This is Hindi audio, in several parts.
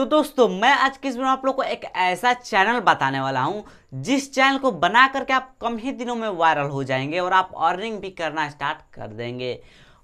तो दोस्तों मैं आज किस दिन आप लोग को एक ऐसा चैनल बताने वाला हूँ जिस चैनल को बना करके आप कम ही दिनों में वायरल हो जाएंगे और आप अर्निंग भी करना स्टार्ट कर देंगे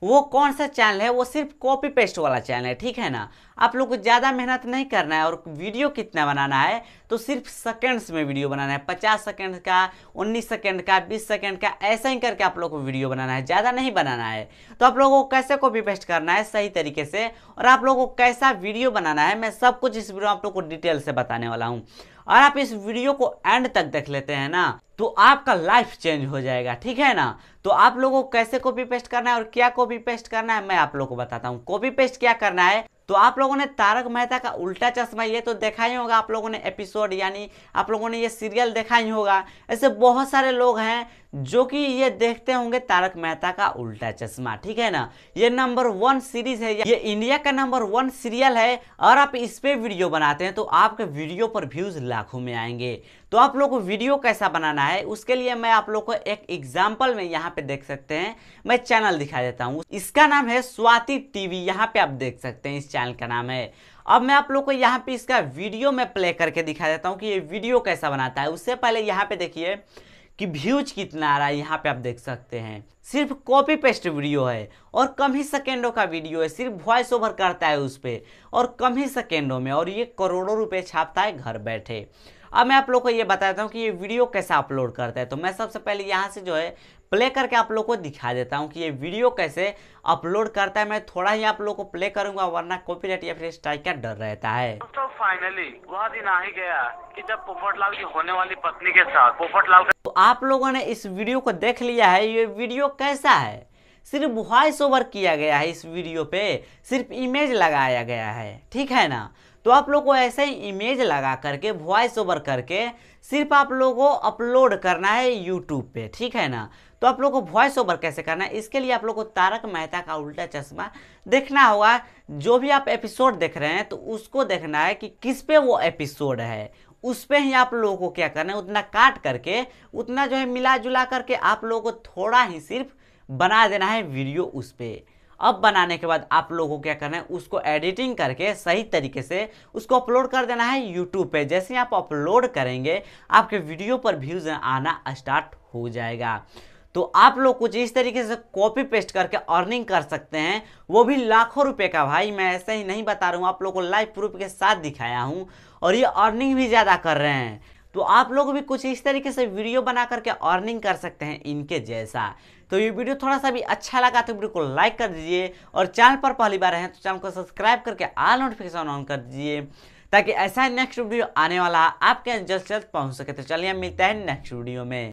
वो कौन सा चैनल है वो सिर्फ कॉपी पेस्ट वाला चैनल है ठीक है ना आप लोग को ज़्यादा मेहनत नहीं करना है और वीडियो कितना बनाना है तो सिर्फ सेकेंड्स में वीडियो बनाना है पचास सेकेंड का उन्नीस सेकेंड का बीस सेकेंड का ऐसा ही करके आप लोग को वीडियो बनाना है ज़्यादा नहीं बनाना है तो आप लोगों को कैसे कॉपी पेस्ट करना है सही तरीके से और आप लोगों को कैसा वीडियो बनाना है मैं सब कुछ इस वीडियो आप लोग को डिटेल से बताने वाला हूँ और आप इस वीडियो को एंड तक देख लेते हैं ना तो आपका लाइफ चेंज हो जाएगा ठीक है ना तो आप लोगों को कैसे कॉपी पेस्ट करना है और क्या कॉपी पेस्ट करना है मैं आप लोगों को बताता हूँ कॉपी पेस्ट क्या करना है तो आप लोगों ने तारक मेहता का उल्टा चश्मा ये तो देखा ही होगा आप लोगों ने एपिसोड यानी आप लोगों ने ये सीरियल देखा ही होगा ऐसे बहुत सारे लोग हैं जो कि ये देखते होंगे तारक मेहता का उल्टा चश्मा ठीक है ना ये नंबर वन सीरीज है ये इंडिया का नंबर वन सीरियल है और आप इस पर वीडियो बनाते हैं तो आपके वीडियो पर व्यूज लाखों में आएंगे तो आप लोग को वीडियो कैसा बनाना है उसके लिए मैं आप लोग को एक एग्जाम्पल में यहाँ पे देख सकते हैं मैं चैनल दिखा देता हूँ इसका नाम है स्वाति टीवी यहाँ पे आप देख सकते हैं इस चैनल का नाम है अब मैं आप लोग को यहाँ पे इसका वीडियो में प्ले करके दिखा देता हूँ कि ये वीडियो कैसा बनाता है उससे पहले यहाँ पे देखिए कि व्यूज कितना आ रहा है यहाँ पे आप देख सकते हैं सिर्फ कॉपी पेस्ट वीडियो है और कम ही सेकेंडों का वीडियो है सिर्फ वॉइस ओवर करता है उस पर और कम ही सेकेंडों में और ये करोड़ों रुपये छापता है घर बैठे अब मैं आप लोग को ये बताता हूँ कि ये वीडियो कैसा अपलोड करता है तो मैं सबसे पहले यहाँ से जो है प्ले करके आप लोग को दिखा देता हूँ कि ये वीडियो कैसे अपलोड करता है मैं थोड़ा ही आप लोग को प्ले करूँगा वरना कॉपीराइट या फिर स्ट्राइक का डर रहता है तो फाइनली वह दिन आ ही गया कि जब पोपटलाल की होने वाली पत्नी के साथ पोपटलाल का तो आप लोगों ने इस वीडियो को देख लिया है ये वीडियो कैसा है सिर्फ वॉइस ओवर किया गया है इस वीडियो पे सिर्फ इमेज लगाया गया है ठीक है ना तो आप लोग को ऐसे इमेज लगा करके वॉइस ओवर करके सिर्फ आप लोग को अपलोड करना है यूट्यूब पे ठीक है ना तो आप लोग को वॉइस ओवर कैसे करना है इसके लिए आप लोग को तारक मेहता का उल्टा चश्मा देखना होगा जो भी आप एपिसोड देख रहे हैं तो उसको देखना है कि किस पे वो एपिसोड है उस पर ही आप लोगों को क्या करना है उतना काट करके उतना जो है मिला जुला करके आप लोगों को थोड़ा ही सिर्फ बना देना है वीडियो उस पर अब बनाने के बाद आप लोगों को क्या करना है उसको एडिटिंग करके सही तरीके से उसको अपलोड कर देना है यूट्यूब पे जैसे ही आप अपलोड करेंगे आपके वीडियो पर व्यूज़ आना स्टार्ट हो जाएगा तो आप लोग कुछ इस तरीके से कॉपी पेस्ट करके अर्निंग कर सकते हैं वो भी लाखों रुपए का भाई मैं ऐसे ही नहीं बता रहा हूँ आप लोग को लाइव प्रूफ के साथ दिखाया हूँ और ये अर्निंग भी ज़्यादा कर रहे हैं तो आप लोग भी कुछ इस तरीके से वीडियो बना करके अर्निंग कर सकते हैं इनके जैसा तो ये वीडियो थोड़ा सा भी अच्छा लगा तो वीडियो को लाइक कर दीजिए और चैनल पर पहली बार हैं तो चैनल को सब्सक्राइब करके आल नोटिफिकेशन ऑन कर दीजिए ताकि ऐसा नेक्स्ट वीडियो आने वाला आपके जल्द से जल्द पहुंच सके तो चलिए मिलते हैं नेक्स्ट वीडियो में